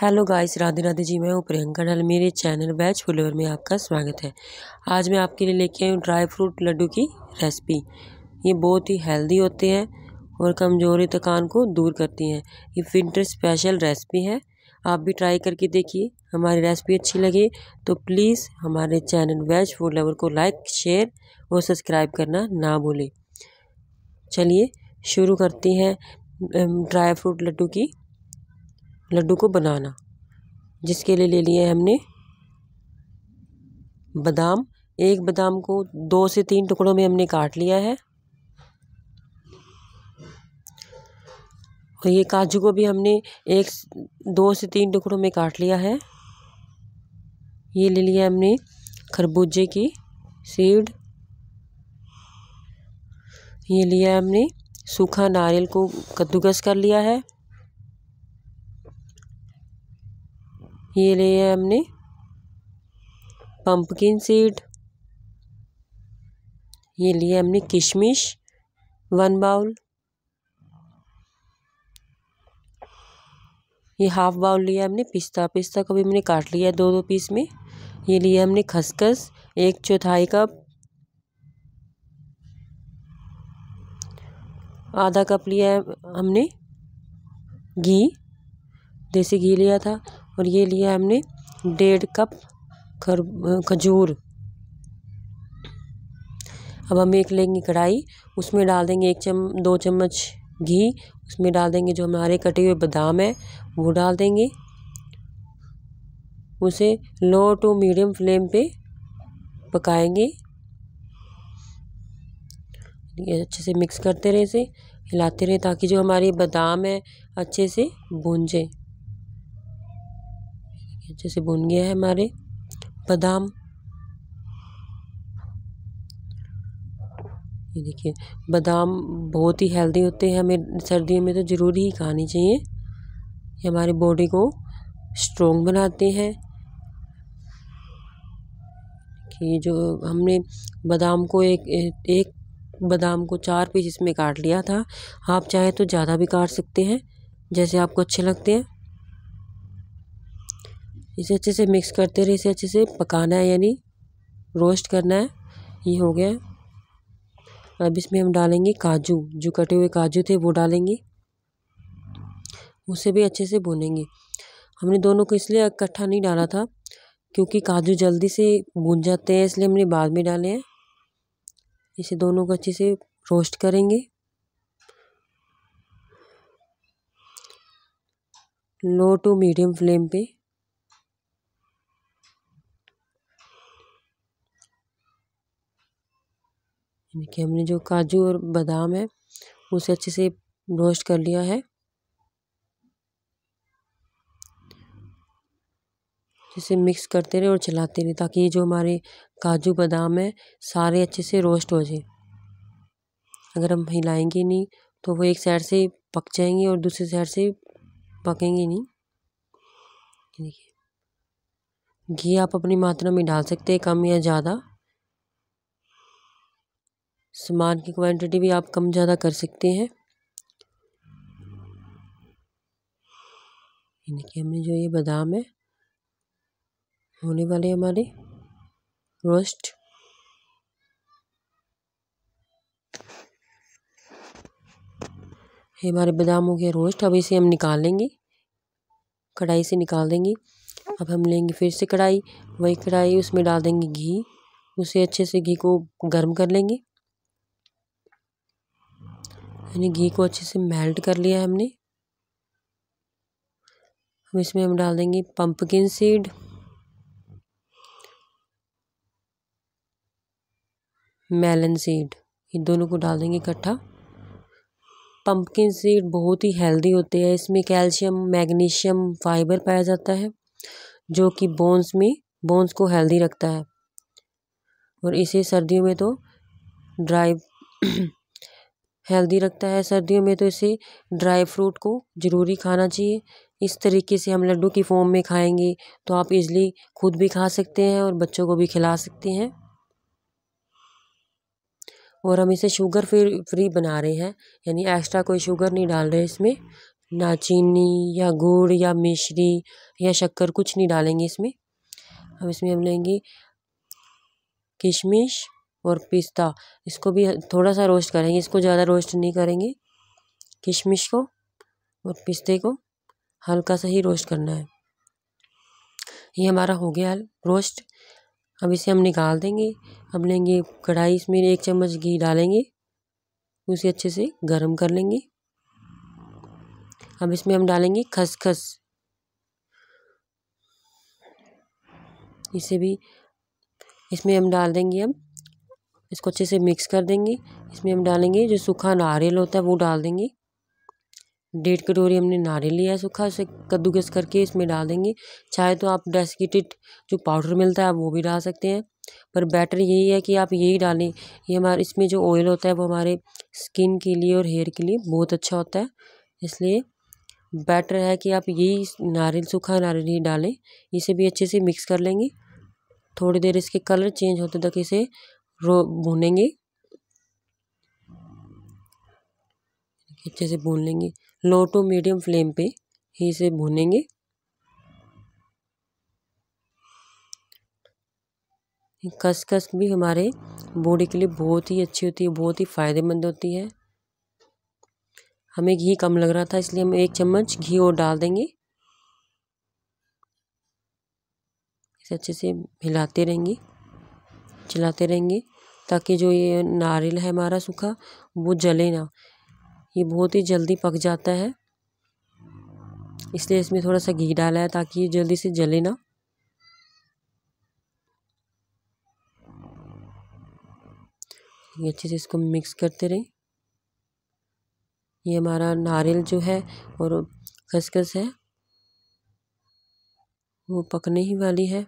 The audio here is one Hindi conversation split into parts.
हेलो गाइस राधे राधे जी मैं हूँ प्रियंका डल मेरे चैनल बैच फ्लेवर में आपका स्वागत है आज मैं आपके लिए लेके आई हूँ ड्राई फ्रूट लड्डू की रेसिपी ये बहुत ही हेल्दी होते हैं और कमज़ोरी थकान को दूर करती हैं ये विंटर स्पेशल रेसिपी है आप भी ट्राई करके देखिए हमारी रेसिपी अच्छी लगे तो प्लीज़ हमारे चैनल वेज फूड लवर को लाइक शेयर और सब्सक्राइब करना ना भूलें चलिए शुरू करती हैं ड्राई फ्रूट लड्डू की लड्डू को बनाना जिसके लिए ले लिए हमने बादाम एक बादाम को दो से तीन टुकड़ों में हमने काट लिया है और ये काजू को भी हमने एक दो से तीन टुकड़ों में काट लिया है ये ले लिया हमने खरबूजे की सीड ये लिया हमने सूखा नारियल को कद्दूकस कर लिया है ये ले हमने पम्पकिन सीड ये लिए हमने किशमिश वन बाउल ये हाफ बाउल लिया हमने पिस्ता पिस्ता को भी हमने काट लिया दो दो पीस में ये लिया हमने खसखस एक चौथाई कप आधा कप लिया हमने घी देसी घी लिया था और ये लिया हमने डेढ़ कप खर खजूर अब हम एक लेंगे कढ़ाई उसमें डाल देंगे एक चम दो चम्मच घी उसमें डाल देंगे जो हमारे कटे हुए बादाम है वो डाल देंगे उसे लो टू मीडियम फ्लेम पे पकाएंगे ये अच्छे से मिक्स करते रहें इसे हिलाते रहें ताकि जो हमारे बादाम है अच्छे से भूंजें अच्छे से भुन गया है हमारे बादाम ये देखिए बादाम बहुत ही हेल्दी होते हैं हमें सर्दियों में तो ज़रूरी ही खानी चाहिए ये हमारी बॉडी को स्ट्रॉन्ग बनाते हैं कि जो हमने बादाम को एक एक बादाम को चार पीस इसमें काट लिया था आप चाहे तो ज़्यादा भी काट सकते हैं जैसे आपको अच्छे लगते हैं इसे अच्छे से मिक्स करते रहे इसे अच्छे से पकाना है यानी रोस्ट करना है ये हो गया अब इसमें हम डालेंगे काजू जो कटे हुए काजू थे वो डालेंगे उसे भी अच्छे से भुनेंगे हमने दोनों को इसलिए इकट्ठा नहीं डाला था क्योंकि काजू जल्दी से भून जाते हैं इसलिए हमने बाद में डाले हैं इसे दोनों को अच्छे से रोस्ट करेंगे लो टू मीडियम फ्लेम पे देखिए हमने जो काजू और बादाम है उसे अच्छे से रोस्ट कर लिया है जिसे मिक्स करते रहे और चलाते रहे ताकि ये जो हमारे काजू बादाम है सारे अच्छे से रोस्ट हो जाए अगर हम हिलाएंगे नहीं तो वो एक साइड से पक जाएंगे और दूसरे साइड से पकेंगे नहीं देखिए घी आप अपनी मात्रा में डाल सकते हैं कम या ज़्यादा सामान की क्वांटिटी भी आप कम ज़्यादा कर सकते हैं इनके हमने जो ये बादाम है होने वाले हमारे रोस्ट ये हमारे बादाम हो गए रोस्ट अब इसे हम निकाल लेंगे कढ़ाई से निकाल देंगे अब हम लेंगे फिर से कढ़ाई वही कढ़ाई उसमें डाल देंगे घी उसे अच्छे से घी को गर्म कर लेंगे यानी घी को अच्छे से मेल्ट कर लिया है हमने अब इसमें हम डाल देंगे पंपकिन सीड मेलन सीड ये दोनों को डाल देंगे इकट्ठा पंपकिन सीड बहुत ही हेल्दी होते हैं इसमें कैल्शियम मैग्नीशियम फाइबर पाया जाता है जो कि बोन्स में बोन्स को हेल्दी रखता है और इसे सर्दियों में तो ड्राई हेल्दी रखता है सर्दियों में तो इसे ड्राई फ्रूट को ज़रूरी खाना चाहिए इस तरीके से हम लड्डू की फ़ॉर्म में खाएँगे तो आप इज़ली खुद भी खा सकते हैं और बच्चों को भी खिला सकते हैं और हम इसे शुगर फ्री फ्री बना रहे हैं यानी एक्स्ट्रा कोई शुगर नहीं डाल रहे इसमें ना चीनी या गुड़ या मिश्री या शक्कर कुछ नहीं डालेंगे इसमें हम इसमें हम लेंगे किशमिश और पिस्ता इसको भी थोड़ा सा रोस्ट करेंगे इसको ज़्यादा रोस्ट नहीं करेंगे किशमिश को और पिस्ते को हल्का सा ही रोस्ट करना है ये हमारा हो गया रोस्ट अब इसे हम निकाल देंगे अब लेंगे कढ़ाई इसमें एक चम्मच घी डालेंगे उसे अच्छे से गर्म कर लेंगे अब इसमें हम डालेंगे खसखस इसे भी इसमें हम डाल देंगे अब इसको अच्छे से मिक्स कर देंगे इसमें हम डालेंगे जो सूखा नारियल होता है वो डाल देंगे डेढ़ कटोरी हमने नारियल लिया है सूखा उसे कद्दूकस करके इसमें डाल देंगे चाहे तो आप डेसिकेटेड जो पाउडर मिलता है वो भी डाल सकते हैं पर बेटर यही है कि आप यही डालें ये हमारे इसमें जो ऑयल होता है वो हमारे स्किन के लिए और हेयर के लिए बहुत अच्छा होता है इसलिए बेटर है कि आप यही नारियल सूखा नारियल ही डालें इसे भी अच्छे से मिक्स कर लेंगे थोड़ी देर इसके कलर चेंज होते तक इसे रो भूनेंगे अच्छे से भून लेंगे लो टू मीडियम फ्लेम पे ही इसे भूनेंगे कसकस भी हमारे बॉडी के लिए बहुत ही अच्छी होती है बहुत ही फ़ायदेमंद होती है हमें घी कम लग रहा था इसलिए हम एक चम्मच घी और डाल देंगे इसे अच्छे से हिलाते रहेंगे चलाते रहेंगे ताकि जो ये नारियल है हमारा सूखा वो जले ना ये बहुत ही जल्दी पक जाता है इसलिए इसमें थोड़ा सा घी डाला है ताकि ये जल्दी से जले ना ये अच्छे से इसको मिक्स करते रहें ये हमारा नारियल जो है और खसखस है वो पकने ही वाली है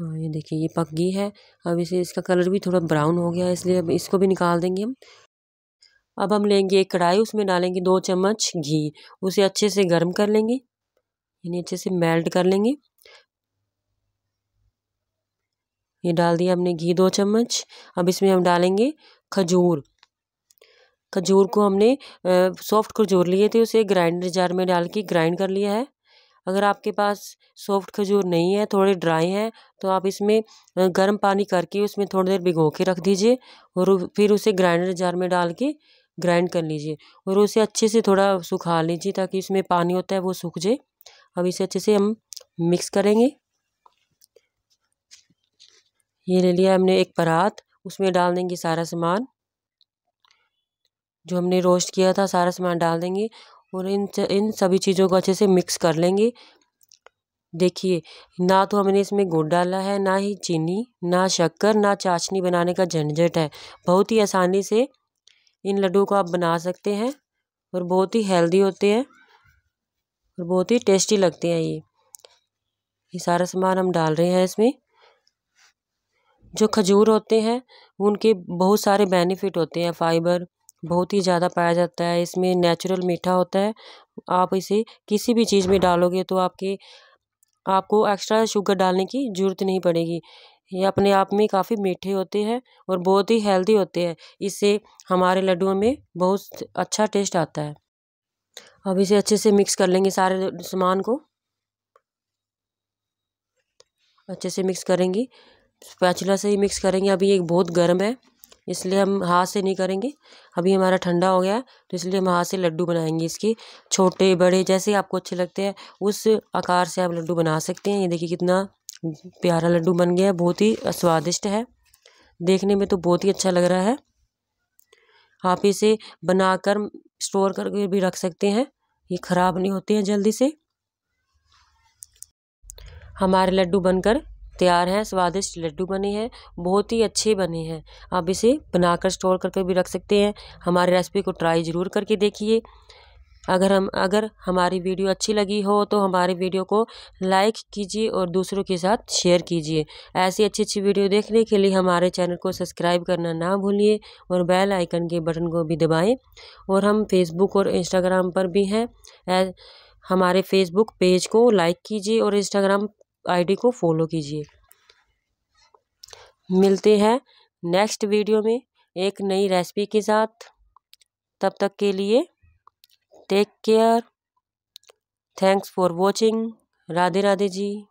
हाँ ये देखिए ये पक गई है अब इसे इसका कलर भी थोड़ा ब्राउन हो गया है इसलिए अब इसको भी निकाल देंगे हम अब हम लेंगे एक कढ़ाई उसमें डालेंगे दो चम्मच घी उसे अच्छे से गर्म कर लेंगे यानी अच्छे से मेल्ट कर लेंगे ये डाल दिया हमने घी दो चम्मच अब इसमें हम डालेंगे खजूर खजूर को हमने सॉफ्ट खजूर लिए थे उसे ग्राइंडर जार में डाल के ग्राइंड कर लिया है अगर आपके पास सॉफ्ट खजूर नहीं है थोड़े ड्राई हैं तो आप इसमें गर्म पानी करके उसमें थोड़ी देर भिगो के रख दीजिए और फिर उसे ग्राइंडर जार में डाल के ग्राइंड कर लीजिए और उसे अच्छे से थोड़ा सुखा लीजिए ताकि उसमें पानी होता है वो सूख जाए अब इसे अच्छे से हम मिक्स करेंगे ये ले लिया हमने एक परात उसमें डाल देंगे सारा सामान जो हमने रोस्ट किया था सारा सामान डाल देंगे और इन इन सभी चीज़ों को अच्छे से मिक्स कर लेंगे देखिए ना तो हमने इसमें गुड़ डाला है ना ही चीनी ना शक्कर ना चाशनी बनाने का झंझट है बहुत ही आसानी से इन लड्डू को आप बना सकते हैं और बहुत ही हेल्दी होते हैं और बहुत ही टेस्टी लगते हैं ये ये सारा सामान हम डाल रहे हैं इसमें जो खजूर होते हैं उनके बहुत सारे बेनिफिट होते हैं फाइबर बहुत ही ज़्यादा पाया जाता है इसमें नेचुरल मीठा होता है आप इसे किसी भी चीज़ में डालोगे तो आपके आपको एक्स्ट्रा शुगर डालने की ज़रूरत नहीं पड़ेगी ये अपने आप में काफ़ी मीठे होते हैं और बहुत ही हेल्दी होते हैं इससे हमारे लड्डुओं में बहुत अच्छा टेस्ट आता है अब इसे अच्छे से मिक्स कर लेंगे सारे सामान को अच्छे से मिक्स करेंगी स्पैचुला से ही मिक्स करेंगे अभी ये बहुत गर्म है इसलिए हम हाथ से नहीं करेंगे अभी हमारा ठंडा हो गया है तो इसलिए हम हाथ से लड्डू बनाएंगे इसके छोटे बड़े जैसे आपको अच्छे लगते हैं उस आकार से आप लड्डू बना सकते हैं ये देखिए कितना प्यारा लड्डू बन गया है बहुत ही स्वादिष्ट है देखने में तो बहुत ही अच्छा लग रहा है आप इसे बनाकर स्टोर करके भी रख सकते हैं ये ख़राब नहीं होते हैं जल्दी से हमारे लड्डू बनकर तैयार हैं स्वादिष्ट लड्डू बने हैं बहुत ही अच्छे बने हैं आप इसे बनाकर स्टोर करके भी रख सकते हैं हमारी रेसिपी को ट्राई ज़रूर करके देखिए अगर हम अगर हमारी वीडियो अच्छी लगी हो तो हमारी वीडियो को लाइक कीजिए और दूसरों के साथ शेयर कीजिए ऐसी अच्छी अच्छी वीडियो देखने के लिए हमारे चैनल को सब्सक्राइब करना ना भूलिए और बेल आइकन के बटन को भी दबाएं और हम फेसबुक और इंस्टाग्राम पर भी हैं हमारे फेसबुक पेज को लाइक कीजिए और इंस्टाग्राम आईडी को फॉलो कीजिए मिलते हैं नेक्स्ट वीडियो में एक नई रेसिपी के साथ तब तक के लिए take care thanks for watching Radhe Radhe ji